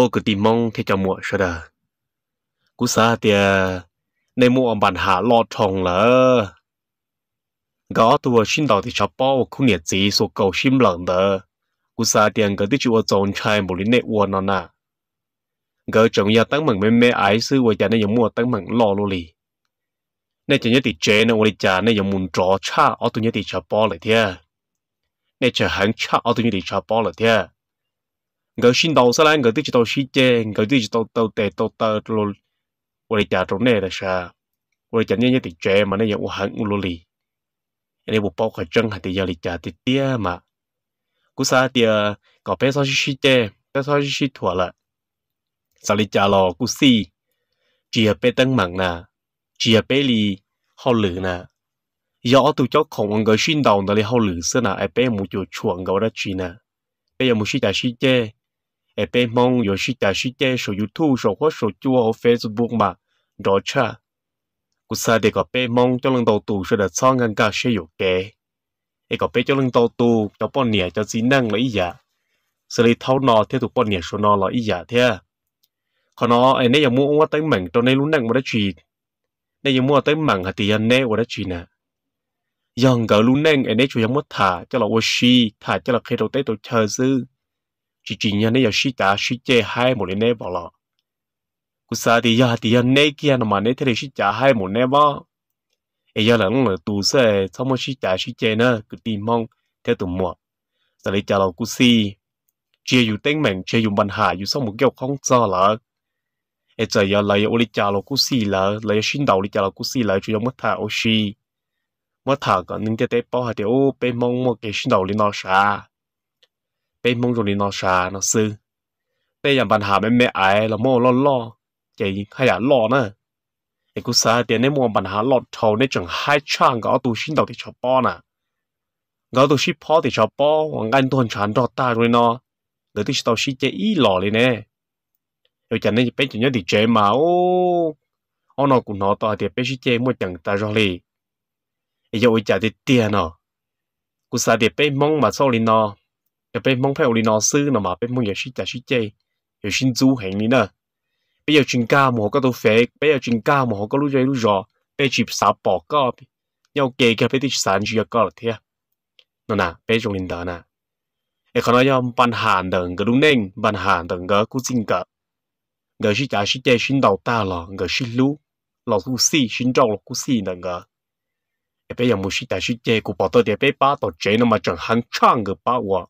ô cứ tìm mong thế cho mua sao đó cú xa thì này mua bàn hạ lo thòng lỡ gõ tua xin Đào thì cho bao khu nhiệt gì số cầu xin lợn đó cú xa tiền cái tí chua tròn chai một lý nệ uo nó nà gỡ chồng ya tăng mừng mê mê ái sư và cha nên mua tăng mừng lọ lô lì nên chỉ nhớ thì chế nên ôi cha nên dùng muốn trò cha ở tu nhớ thì cho bao lại thế nên chờ hẳn cha ở tu nhớ thì cho bao lại thế ngỡ xin đầu sao lại ngỡ tới chỉ tàu xin chê ngỡ tới chỉ tàu tàu tệ tàu tờ luôn ôi chả trốn này là sao ôi chả như nhớ thì chê mà nó giờ hẳn lô lì anh bộ bao khỏi chân hay thì giờ lì chả thì tia mà cú sa thì ờ, có phải sao xin chê bé sao xin thua là sao lì chả lò cú si chỉ bé tăng mặn nè chỉ bé lì hao lử nè giờ tụi cháu không ngờ xin đầu nó lì hao lử xưa nè bé muốn cho chuộng gấu đã chi nè bây giờ muốn xí chả xí chê 会被蒙有时打อ的手 y ช u t u b e ช或โ机和 f a ู e b o o ซ嘛，多差。กูซาเด็กก็เป็นมองจะลงตัวตูเสดซ้องกันกาเชยูแกไอกเปจะลงตัวตูจะป้อนเนี่ยจะซีนั่งลอีหยาสลีเท่านอเทถูกป้อนเนี่ยชวนอลอีหยาเทียขอนอไอเนี่ยยงมัวว่าตั้งหม่งตอนในรุ่นนั่งวัดจีนเนี่ยงมัววตั้งหมั่งหัตยันเน่วัดจีนะยังกลรุ่นนั่งไอเนี่ยช่วยยังมัดถ่าจะลอกวชีถ่าจะลอาเคโตรเต้ตเชเรอซื้อ chỉ chỉ nhà này suy ta suy chế hai một nè vào lọ cú sa thì giờ thì giờ nè kia nó mà nè thế thì suy trả hai một nè vào, ấy giờ là lúc là tù xe xong mà suy trả suy chế nữa cứ tìm mong theo tụi mùa, giờ lấy trả lọ cú si chia dù tên mình chia dù bàn hạ dù xong một kiểu không cho lợ ấy giờ giờ lấy ô lấy trả lọ cú si lợ lấy xin đầu lấy trả lọ cú si lợ chỉ mất thà ô si mất thà còn những cái tế bỏ thì ô bên mong một cái xin đầu lấy nó sao bên mông rồi nó xà nó sư bây giờ bạn hà bên mẹ ai là mua lo lo chỉ hay là lo nữa thì cũng sợ tiền nên mua bạn hà lo thầu nên chẳng hai trang có tu sinh đầu thì cho bỏ nè có tu bỏ thì cho bỏ anh tuần chán cho ta rồi nó lỡ thì tao sinh chế ý lo lên rồi chẳng nên bên chẳng nhớ thì chế mà ô nó cũng nói tao thì bên sinh chế mua chẳng ta rồi đi giờ ôi chả tiền nó cũng sợ thì bên mông mà sau lên nó giờ mong phải ổn nó mà bên mong giờ suy trả suy chơi giờ xin du hành đi bây giờ chuyên gia mà họ có đồ phê bây giờ chuyên gia mà họ có lũ dây lũ giò bây giờ sáu bỏ có nhau kề cái bây giờ sản chỉ có là nó nè bây giờ linh nè ai còn nói ban hàng đừng cái đúng nên ban hàng đừng cái cũng xin cả người suy trả suy chơi xin đầu ta là người suy lũ là cũng xì xin trâu là cũng bây giờ muốn suy trả suy chơi cũng bỏ tới để bây ba tổ chế nó mà chẳng hàng trang người ba quả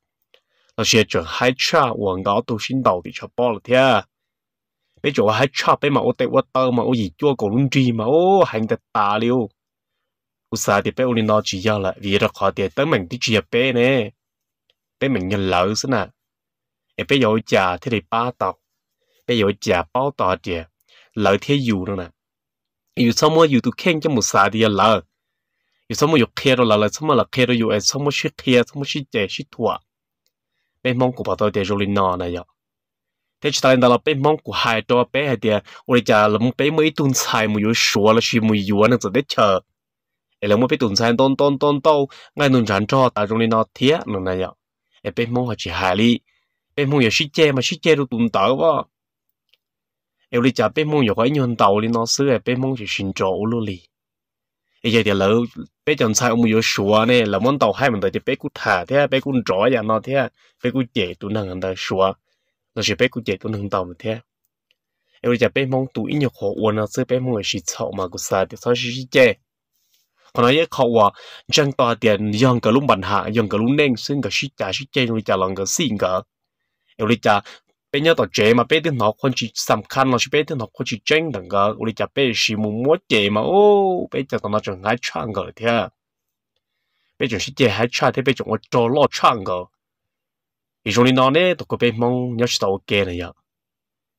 那些就还差我搞都新到底差包了天。bây giờ hai cha bây à. mà ô tê ô tơ mà ô gì chua cổ lung trì mà ô hành thật tà liu ô sa thì bây ô nên nó chỉ giao vì ra khó tiền tới mình thì chỉ bé nè bé mình nhân lỡ xí nè em bây giờ chả thế thì ba tàu bây giờ chả bao tàu tiền lỡ thế dù nữa nè dù sao mà dù tụi khen cho một sa thì lỡ dù sao mà dù khen rồi lỡ sao mà là khen rồi dù em sao mà chỉ khen sao mà chỉ chè chỉ bên mong của bà tôi để rồi nọ này nhở? thế chỉ tại đó bên mong của hai đó bé hay tiền Ở cha e là muốn bé mấy tuần sai một yếu số là chỉ một yếu nó chỉ để chờ ấy là muốn bé tuần sai tôn tôn tôn tôn ngay tuần sản cho tại rồi nọ thế nó này vậy ấy bên mong họ chỉ hai đi bên mong yếu sĩ che mà sĩ che được tuần tới vậy ấy ôi cha bên mong yếu cái nhân tàu đi nó xưa ấy e bên chỉ xin chỗ luôn đi bây giờ thì lỡ bé chồng sai ông yêu sủa nè là món tàu hai mình tới thì bé cú thả thế bé cú rõ nhà nó thế bé cú chạy tụ năng người ta sủa rồi sẽ bé cú chạy tụ năng tàu mà thế em bây giờ bé mong tụ ít nhiều khổ uốn nó sẽ bé mong là chậu mà cú sai thì sao sẽ chơi còn nói với khẩu hòa chẳng to tiền dòng cái lúc bản hạ dòng cái lúc nên xin cái sĩ trả sĩ chơi rồi trả lòng cái xin cả em lấy trả bây giờ tổ chơi mà bên tiếng học con chỉ sầm khăn nó chỉ bên tiếng học con chỉ tranh đằng gờ uli chả bên chỉ muốn muốn chế mà ô bây giờ chả nó chẳng hay chọn gờ thế bây giờ chỉ chơi hay chọn thì bây giờ có cho lo chọn gờ ý chúng nó nè tổ có bên mong nhớ chỉ tàu kê này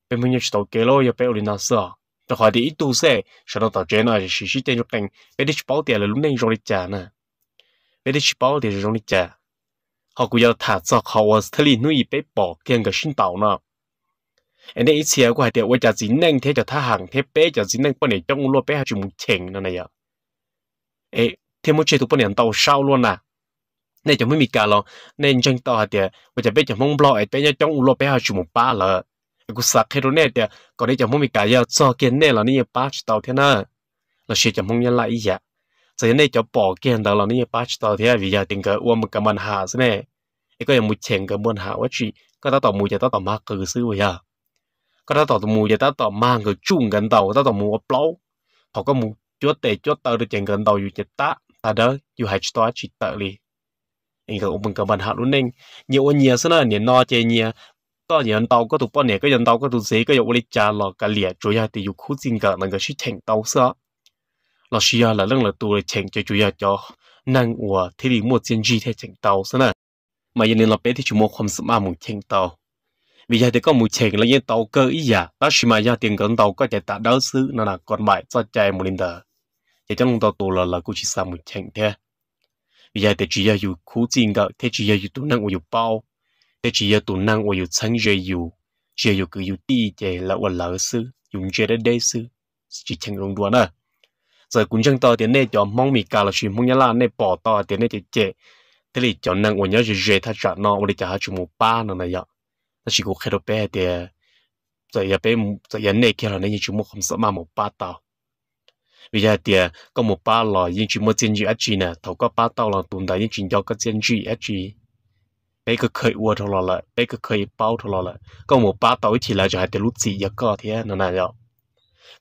bây giờ mong nhớ chỉ tàu kê lo giờ bên uli nó sợ tổ hỏi thì ít tu sẽ sau đó tổ chế nó chỉ chỉ một cho bây giờ chỉ bảo tiền là lúc này rồi chả nè bây giờ chỉ bảo tiền rồi chả 好古要า做好我特里努伊被保天个训导呢。อเียกกกงับชินเเต่านาี้อีเชียกูให้เดียวว่าจะจีนั่งเทจะท่าห่างเทเป๊ะจะจีนั่งปนเนี่ยจ้องรัวเปหาจุ่มเชงนั่นเองเอ๊ะเทมุเชตุปนเนี่ยเตาเศร้าล้วนนะเนี่ยจะไม่มีการลองเนี่ยจังต่อเดียวว่าจะเป๊ะจะมองบล็อกไอเป๊ะเนี่ยจ้องรัวเปหาจุ่มป้าเลยกูสักให้รู้เนี่เดียวก่อนที่จะไม่มีการยาวจ่อเกยงเนี่ยเราเนี่ยป้าจะเตาเท่านั้นเราเชื่อจะมองยันไรอีกอ่ะ giờ nên cho bỏ kiện đó là những bác tao thì vì gia tình cái uống một cái món hà thế này cái cái một chén cái món hà quá chị cái tao tao mua cho tao tao mang cái sư vậy à có tao tao mua cho tao tao mang cái chung gần đầu tao tao mua blau họ có mua chúa tệ chúa tao được chén gần tàu, tàu tàu ta, ta hai anh anh anh anh anh luôn nhiều nhiều, nhiều nhiều, nhiều nhiều nhiều thế này có có có có có tụt liệt, chủ thì khu người chèn đầu อยู่จะตาตาเด้ออยู่หายตัวจิตเตอร์เลยเองก็อุปกรณ์บันหารุ่นเองเนี่ยวันเนี่ยซะนะเนี่ยนอเจเนี่ยก็ยันเตาก็ถูกป้อนเนี่ยก็ยันเตาก็ถูกเสียก็อยู่บริจาคหลอกกันเหลี่ยจุยาติอยู่คู่จริงกันนั่นก็ชื่อเชงเตาซะ老师呀，那人了多了钱就就要叫难我体力莫坚持太钱到是呢，嘛一年老白天就莫ความสมามุ่ง钱到，vì vậy thì có một chuyện là những tàu cơ ý giả, đó là mà gia tiền gần tàu có chạy tạ đáo xứ nó là còn mãi cho chạy một linh tờ, chạy trong tàu tù là là cũng chỉ sang một chuyện thế, vì vậy thì chỉ là khu tiền gạo, thế chỉ là tụ năng của bao, thế chỉ là tụ năng của dù sáng rơi dù, chỉ cứ dù đi chơi là quần lỡ xứ, dùng chơi đến đây xứ, chỉ chẳng rung đua nữa giờ cũng chẳng to tiền này cho mong mì cả là chuyện mong nhớ là này bỏ to tiền này chỉ chế thế thì cho năng ông nhớ chơi chơi thật chặt nó ông đi chả chú một ba nó này vậy nó chỉ có khéo đồ bé thì giờ giờ bé giờ giờ này kia là nên chú một không sợ mà một ba tao bây giờ thì có một ba lò nhưng chú chỉ một chiến dịch chỉ nè thầu có ba tao là tồn tại nhưng chỉ cái có chiến dịch chỉ bé cứ khởi uo thôi là bé cứ khởi bao thôi là có một ba tao chỉ là cho hai cái lút gì giờ có thế này này vậy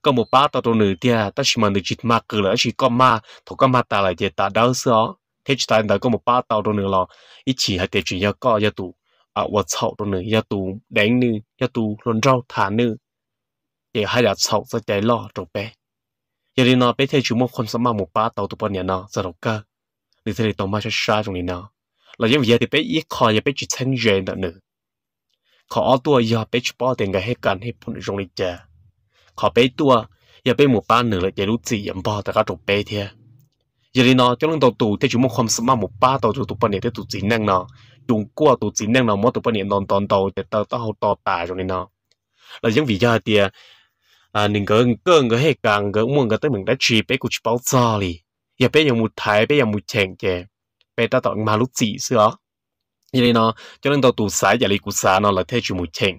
có một ba tao đồ nữ tia ta chỉ mà nữ chít mà cứ là chỉ có ma thổ có ma ta lại thì ta đau sợ thế chỉ tại đó có một ba tao đồ nữ lo ít chỉ hay tiền chỉ nhà có nhà tụ à vợ sậu đồ nữ nhà tù đánh nữ nhà tụ luôn rau thả nữ để hai là sậu sẽ chạy lo rồi bé giờ đi nó bé thấy chú một con sắm một ba tao tụ bọn nhà nó giờ đâu cơ nữ thế thì tao mà sẽ xóa trong này nó là những việc thì bé ít khỏi giờ bé chỉ thanh duyên đó nữa khó tua giờ bé chỉ bỏ tiền cái hết cần hết phụ trong này chơi khó bé tua giờ bé một ba nửa lại chạy lúc gì em bỏ tại các chỗ bé đi nó cho nên tàu tù thế chúng không sớm mà một ba tàu trụ tụ bên này thế tụ chín năng nó chúng qua tụ chín năng nó mỗi tụ bên này non tàu để tàu tàu to tà rồi nên nó là những vì giờ thì à những cái cái cái hệ càng cái muốn cái tới mình đã chỉ bé cũng chỉ bảo cho đi giờ bé dùng thái bé dùng một chèn chè bé ta tàu mà lúc gì xưa giờ đi nó cho nên tàu tụ sáng giờ đi cũng sáng nó là thế chúng chèn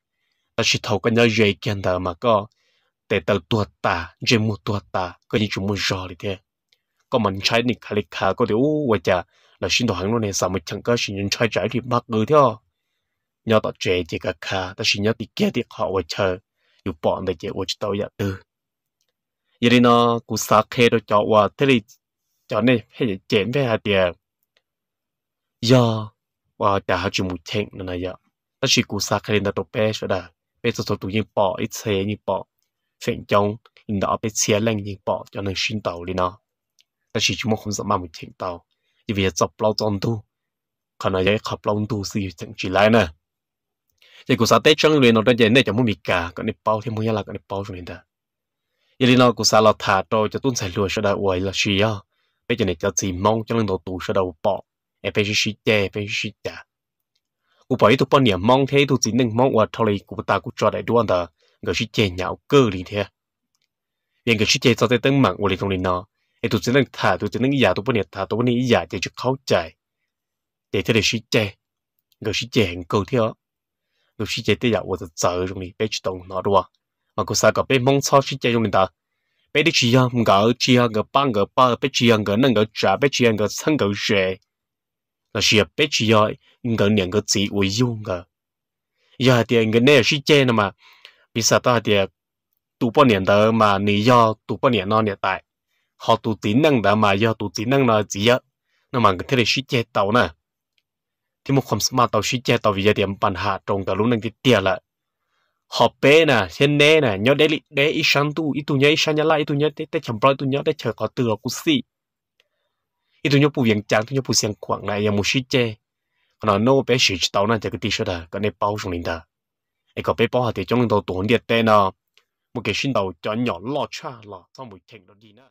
ta chỉ thấu cái nhớ dễ kiên đỡ mà có để tờ tua ta dễ mua tua ta cái những chúng mua rõ đi thế có mình trái nị khai khá có điều vậy chả là xin đồ hàng luôn này sao mà chẳng có xin những trái trái thì mắc người thế nhớ tao trẻ chỉ cả khá ta xin nhớ thì kia thì họ vậy chờ dù bọn để chỉ vậy tao giờ từ giờ đi nó cú xa khê đồ cho qua thế thì cho nên hay là chén với hai tiền giờ và chả hai chục một chén nữa này giờ ta chỉ cú xa khê là tao bé rồi đã bây giờ tôi tụi nhiên ít xe như bỏ phèn chồng lần đó bây xe lên như bỏ cho nên xin tàu đi nó ta chỉ chúng không sợ mà mình chỉnh tàu vì việc dọc lâu tròn tu khả năng dễ khập lâu tu gì chẳng chỉ lại nè vậy cũng sao tết chẳng luyện nó đang dạy chẳng muốn bị cả còn đi bao thì muốn là còn đi bao cho nên ta vậy nó cũng sao là thả trôi cho tuân sai lùi sau đó là gì à bây giờ này cho gì mong cho nên đầu tù sau đầu bỏ phải chỉ chỉ phải chỉ trả cụ bảo tụ bọn nhà mong thế tụ chỉ nâng mong ở thôi cụ ta cụ cho đại đoàn đó người chỉ chơi nhạo cơ đi thế nhưng người chỉ chơi cho tới tấn mạng của lý thông linh nó ấy tụ chỉ nâng thả tụ chỉ nâng giả tụ bọn nhà thả tụ bọn nhà giả để cho khó chạy để thế để chỉ chơi người chỉ chơi hàng câu thế người chỉ chơi tới giả của giờ trong này bé chỉ đồng nó đó, mà cụ sao cả bé mong sau chỉ chơi trong này đó, bé đi chỉ hàng ngỡ chi hàng ngỡ ba ngỡ ba bé chi hàng ngỡ nâng ngỡ trả bé chi hàng ngỡ sang ngỡ rẻ là chỉ bé chi hàng ngờ niệm ngờ chỉ uy dung ngờ giờ thì người này suy chê nè mà bây giờ ta thì tụ bao niệm đó mà nếu do tụ bao niệm nó niệm tại họ tụ tí năng đó mà do tụ tí năng nó gì, á nó mà người thế này suy chê tàu nè thì một khoảng mà tàu suy chê tàu vì giờ thì bản hạ trong cả lúc này cái tiền lại họ bé nè hiện nay nè nhớ để để ít sáng tu ít tu nhớ ít sáng nhớ lại ít tu nhớ để để chậm bao tu nhớ để chờ có từ là cú si ít tu nhớ bù viện trắng tu nhớ bù xiang quảng này là một suy chê 那侬把血去倒那这个地石的，跟你包上里的，你个背包下底中里头断掉的呢，木给水豆将肉落出了，啦，方会停落底呢。